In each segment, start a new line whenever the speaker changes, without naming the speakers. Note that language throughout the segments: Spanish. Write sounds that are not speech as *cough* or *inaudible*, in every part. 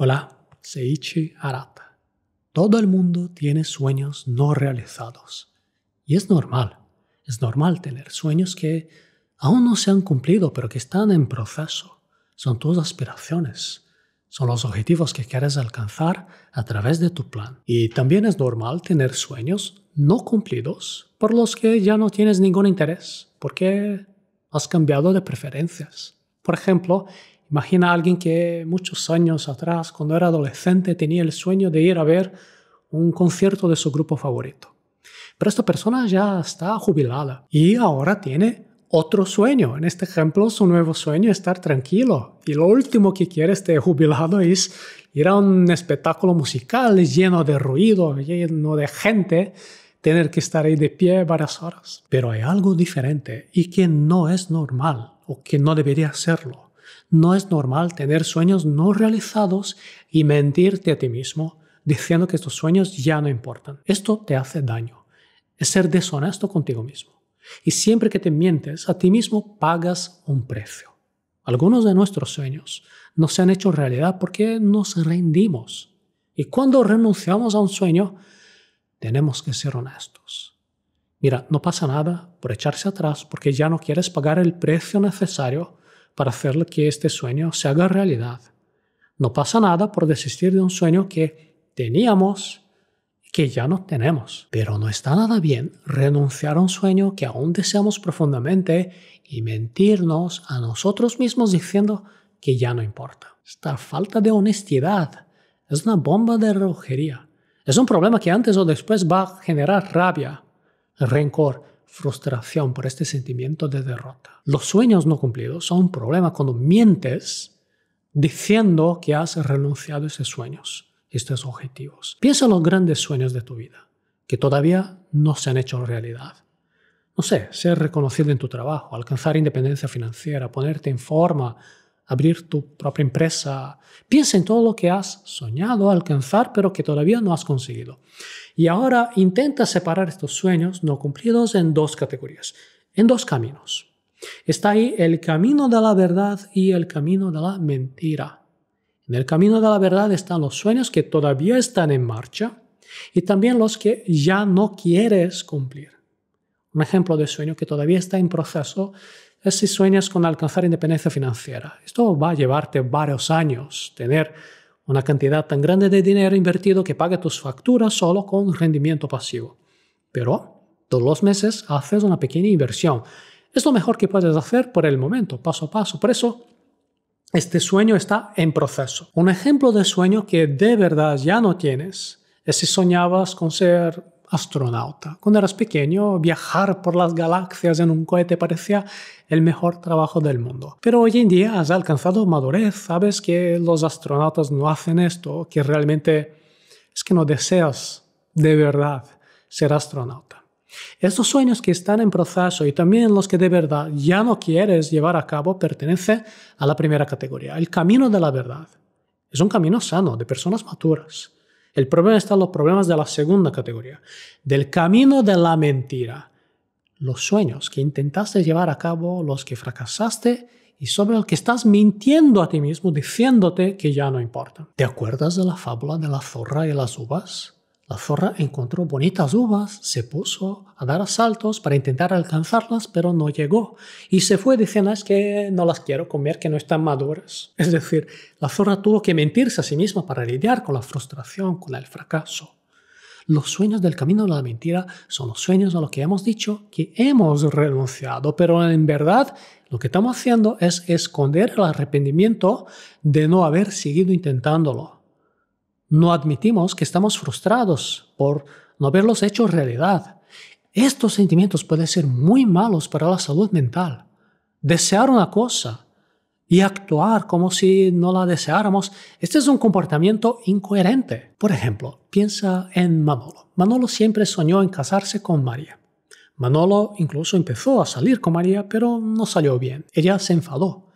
Hola, Seiichi Arata. Todo el mundo tiene sueños no realizados. Y es normal. Es normal tener sueños que aún no se han cumplido, pero que están en proceso. Son tus aspiraciones. Son los objetivos que quieres alcanzar a través de tu plan. Y también es normal tener sueños no cumplidos por los que ya no tienes ningún interés, porque has cambiado de preferencias. Por ejemplo, Imagina a alguien que muchos años atrás, cuando era adolescente, tenía el sueño de ir a ver un concierto de su grupo favorito. Pero esta persona ya está jubilada y ahora tiene otro sueño. En este ejemplo, su nuevo sueño es estar tranquilo. Y lo último que quiere este jubilado es ir a un espectáculo musical lleno de ruido, lleno de gente, tener que estar ahí de pie varias horas. Pero hay algo diferente y que no es normal o que no debería serlo. No es normal tener sueños no realizados y mentirte a ti mismo diciendo que estos sueños ya no importan. Esto te hace daño. Es ser deshonesto contigo mismo. Y siempre que te mientes a ti mismo pagas un precio. Algunos de nuestros sueños no se han hecho realidad porque nos rendimos. Y cuando renunciamos a un sueño, tenemos que ser honestos. Mira, no pasa nada por echarse atrás porque ya no quieres pagar el precio necesario para hacer que este sueño se haga realidad. No pasa nada por desistir de un sueño que teníamos y que ya no tenemos. Pero no está nada bien renunciar a un sueño que aún deseamos profundamente y mentirnos a nosotros mismos diciendo que ya no importa. Esta falta de honestidad es una bomba de relojería. Es un problema que antes o después va a generar rabia, rencor, frustración, por este sentimiento de derrota. Los sueños no cumplidos son un problema cuando mientes diciendo que has renunciado a esos sueños, estos objetivos. Piensa en los grandes sueños de tu vida, que todavía no se han hecho realidad. No sé, ser reconocido en tu trabajo, alcanzar independencia financiera, ponerte en forma, abrir tu propia empresa. Piensa en todo lo que has soñado alcanzar, pero que todavía no has conseguido. Y ahora intenta separar estos sueños no cumplidos en dos categorías, en dos caminos. Está ahí el camino de la verdad y el camino de la mentira. En el camino de la verdad están los sueños que todavía están en marcha y también los que ya no quieres cumplir. Un ejemplo de sueño que todavía está en proceso es si sueñas con alcanzar independencia financiera. Esto va a llevarte varios años, tener una cantidad tan grande de dinero invertido que paga tus facturas solo con rendimiento pasivo. Pero todos los meses haces una pequeña inversión. Es lo mejor que puedes hacer por el momento, paso a paso. Por eso, este sueño está en proceso. Un ejemplo de sueño que de verdad ya no tienes es si soñabas con ser astronauta. Cuando eras pequeño, viajar por las galaxias en un cohete parecía el mejor trabajo del mundo. Pero hoy en día has alcanzado madurez, sabes que los astronautas no hacen esto, que realmente es que no deseas de verdad ser astronauta. Estos sueños que están en proceso y también los que de verdad ya no quieres llevar a cabo pertenecen a la primera categoría, el camino de la verdad. Es un camino sano, de personas maduras. El problema está los problemas de la segunda categoría, del camino de la mentira. Los sueños que intentaste llevar a cabo, los que fracasaste y sobre el que estás mintiendo a ti mismo diciéndote que ya no importa. ¿Te acuerdas de la fábula de la zorra y las uvas? La zorra encontró bonitas uvas, se puso a dar saltos para intentar alcanzarlas, pero no llegó. Y se fue diciendo, es que no las quiero comer, que no están maduras. Es decir, la zorra tuvo que mentirse a sí misma para lidiar con la frustración, con el fracaso. Los sueños del camino de la mentira son los sueños a los que hemos dicho que hemos renunciado, pero en verdad lo que estamos haciendo es esconder el arrepentimiento de no haber seguido intentándolo. No admitimos que estamos frustrados por no haberlos hecho realidad. Estos sentimientos pueden ser muy malos para la salud mental. Desear una cosa y actuar como si no la deseáramos, este es un comportamiento incoherente. Por ejemplo, piensa en Manolo. Manolo siempre soñó en casarse con María. Manolo incluso empezó a salir con María, pero no salió bien. Ella se enfadó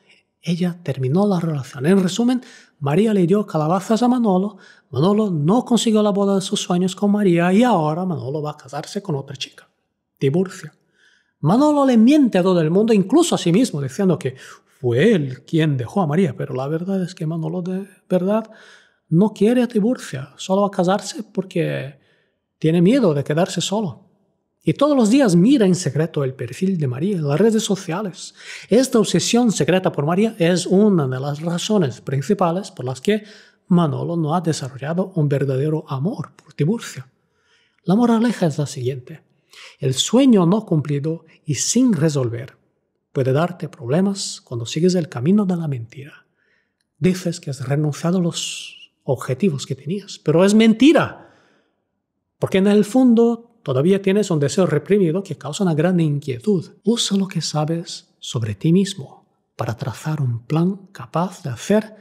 ella terminó la relación. En resumen, María le dio calabazas a Manolo, Manolo no consiguió la boda de sus sueños con María y ahora Manolo va a casarse con otra chica. Tiburcia. Manolo le miente a todo el mundo, incluso a sí mismo, diciendo que fue él quien dejó a María, pero la verdad es que Manolo de verdad no quiere a Tiburcia, solo va a casarse porque tiene miedo de quedarse solo. Y todos los días mira en secreto el perfil de María, en las redes sociales. Esta obsesión secreta por María es una de las razones principales por las que Manolo no ha desarrollado un verdadero amor por Tiburcio. La moraleja es la siguiente. El sueño no cumplido y sin resolver puede darte problemas cuando sigues el camino de la mentira. Dices que has renunciado a los objetivos que tenías, pero es mentira. Porque en el fondo Todavía tienes un deseo reprimido que causa una gran inquietud. Usa lo que sabes sobre ti mismo para trazar un plan capaz de hacer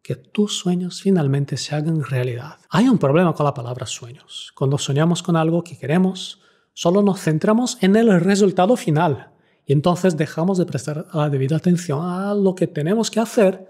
que tus sueños finalmente se hagan realidad. Hay un problema con la palabra sueños. Cuando soñamos con algo que queremos, solo nos centramos en el resultado final y entonces dejamos de prestar la debida atención a lo que tenemos que hacer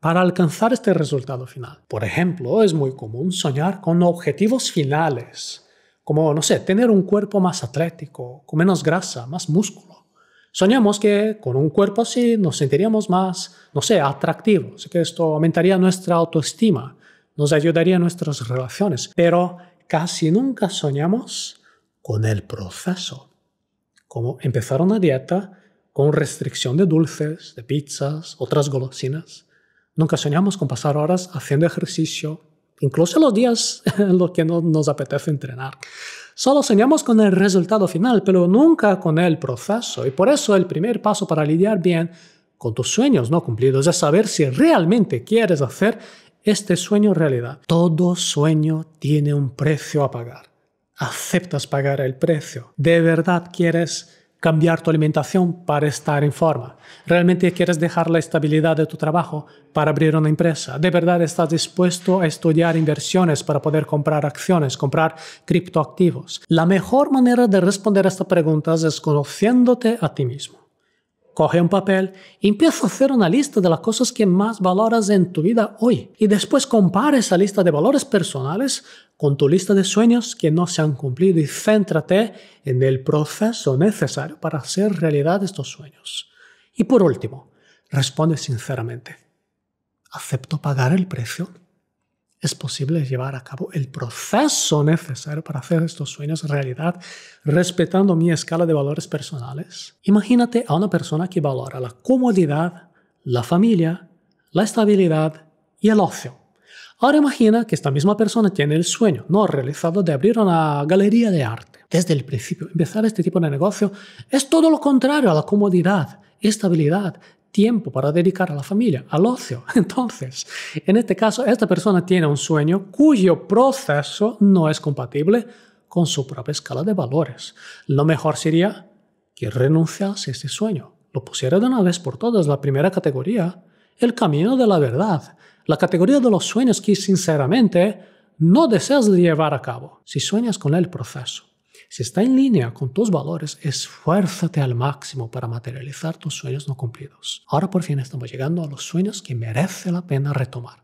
para alcanzar este resultado final. Por ejemplo, es muy común soñar con objetivos finales como, no sé, tener un cuerpo más atlético, con menos grasa, más músculo. Soñamos que con un cuerpo así nos sentiríamos más, no sé, atractivos, que esto aumentaría nuestra autoestima, nos ayudaría en nuestras relaciones, pero casi nunca soñamos con el proceso, como empezar una dieta con restricción de dulces, de pizzas, otras golosinas. Nunca soñamos con pasar horas haciendo ejercicio, incluso los días *laughs* en los que no nos apetece entrenar. Solo soñamos con el resultado final, pero nunca con el proceso. Y por eso el primer paso para lidiar bien con tus sueños no cumplidos es saber si realmente quieres hacer este sueño realidad. Todo sueño tiene un precio a pagar. Aceptas pagar el precio. ¿De verdad quieres cambiar tu alimentación para estar en forma. Realmente quieres dejar la estabilidad de tu trabajo para abrir una empresa. De verdad estás dispuesto a estudiar inversiones para poder comprar acciones, comprar criptoactivos. La mejor manera de responder a estas preguntas es conociéndote a ti mismo. Coge un papel y empieza a hacer una lista de las cosas que más valoras en tu vida hoy. Y después compara esa lista de valores personales con tu lista de sueños que no se han cumplido y céntrate en el proceso necesario para hacer realidad estos sueños. Y por último, responde sinceramente. ¿Acepto pagar el precio? es posible llevar a cabo el proceso necesario para hacer estos sueños realidad respetando mi escala de valores personales. Imagínate a una persona que valora la comodidad, la familia, la estabilidad y el ocio. Ahora imagina que esta misma persona tiene el sueño no realizado de abrir una galería de arte. Desde el principio, empezar este tipo de negocio es todo lo contrario a la comodidad, estabilidad, tiempo para dedicar a la familia, al ocio. *laughs* Entonces, en este caso, esta persona tiene un sueño cuyo proceso no es compatible con su propia escala de valores. Lo mejor sería que renunciase a ese sueño, lo pusiera de una vez por todas la primera categoría, el camino de la verdad, la categoría de los sueños que sinceramente no deseas llevar a cabo si sueñas con el proceso. Si está en línea con tus valores, esfuérzate al máximo para materializar tus sueños no cumplidos. Ahora por fin estamos llegando a los sueños que merece la pena retomar.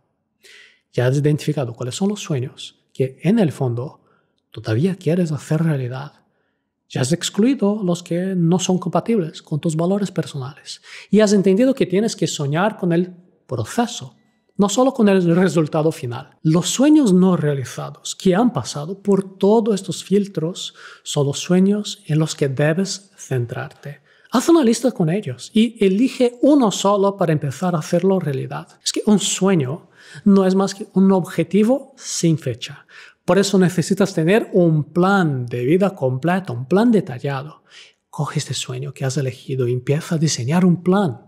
Ya has identificado cuáles son los sueños que en el fondo todavía quieres hacer realidad. Ya has excluido los que no son compatibles con tus valores personales. Y has entendido que tienes que soñar con el proceso no solo con el resultado final. Los sueños no realizados que han pasado por todos estos filtros son los sueños en los que debes centrarte. Haz una lista con ellos y elige uno solo para empezar a hacerlo realidad. Es que un sueño no es más que un objetivo sin fecha. Por eso necesitas tener un plan de vida completo, un plan detallado. Coge este sueño que has elegido y empieza a diseñar un plan.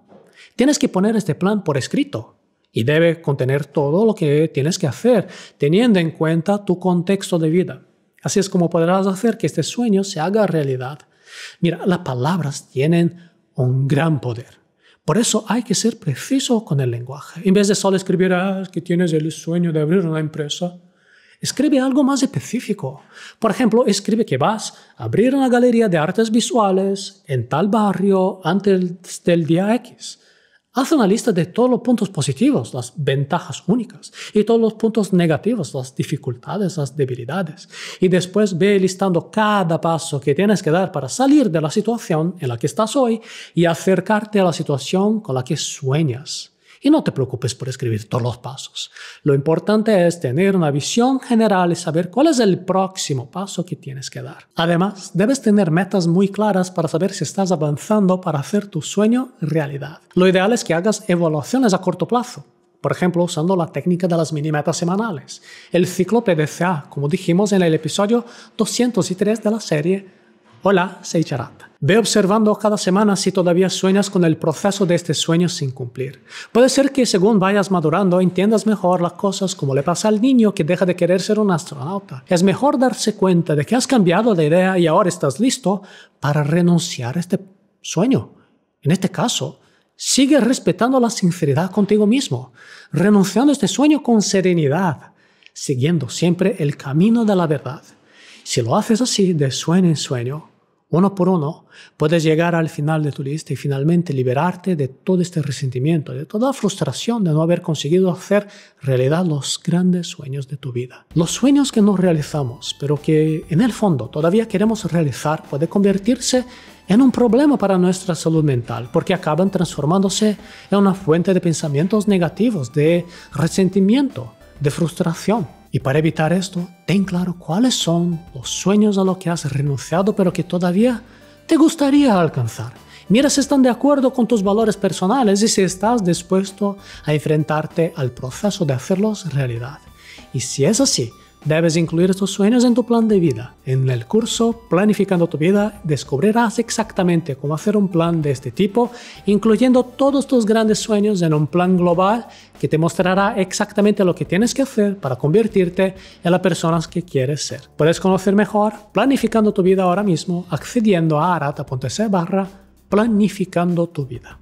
Tienes que poner este plan por escrito y debe contener todo lo que tienes que hacer, teniendo en cuenta tu contexto de vida. Así es como podrás hacer que este sueño se haga realidad. Mira, las palabras tienen un gran poder. Por eso hay que ser preciso con el lenguaje. En vez de solo escribir ah, que tienes el sueño de abrir una empresa, escribe algo más específico. Por ejemplo, escribe que vas a abrir una galería de artes visuales en tal barrio antes del día X. Haz una lista de todos los puntos positivos, las ventajas únicas, y todos los puntos negativos, las dificultades, las debilidades. Y después ve listando cada paso que tienes que dar para salir de la situación en la que estás hoy y acercarte a la situación con la que sueñas. Y no te preocupes por escribir todos los pasos. Lo importante es tener una visión general y saber cuál es el próximo paso que tienes que dar. Además, debes tener metas muy claras para saber si estás avanzando para hacer tu sueño realidad. Lo ideal es que hagas evaluaciones a corto plazo por ejemplo usando la técnica de las mini metas semanales, el ciclo PDCA, como dijimos en el episodio 203 de la serie Hola, soy Charat. Ve observando cada semana si todavía sueñas con el proceso de este sueño sin cumplir. Puede ser que según vayas madurando entiendas mejor las cosas como le pasa al niño que deja de querer ser un astronauta. Es mejor darse cuenta de que has cambiado de idea y ahora estás listo para renunciar a este sueño. En este caso, sigue respetando la sinceridad contigo mismo, renunciando a este sueño con serenidad, siguiendo siempre el camino de la verdad. Si lo haces así, de sueño en sueño, uno por uno, puedes llegar al final de tu lista y finalmente liberarte de todo este resentimiento, de toda frustración de no haber conseguido hacer realidad los grandes sueños de tu vida. Los sueños que no realizamos, pero que en el fondo todavía queremos realizar, puede convertirse en un problema para nuestra salud mental, porque acaban transformándose en una fuente de pensamientos negativos, de resentimiento, de frustración. Y para evitar esto, ten claro cuáles son los sueños a los que has renunciado pero que todavía te gustaría alcanzar. Mira si están de acuerdo con tus valores personales y si estás dispuesto a enfrentarte al proceso de hacerlos realidad. Y si es así, Debes incluir tus sueños en tu plan de vida. En el curso Planificando tu vida descubrirás exactamente cómo hacer un plan de este tipo, incluyendo todos tus grandes sueños en un plan global que te mostrará exactamente lo que tienes que hacer para convertirte en la persona que quieres ser. Puedes conocer mejor planificando tu vida ahora mismo accediendo a arata.se barra planificando tu vida.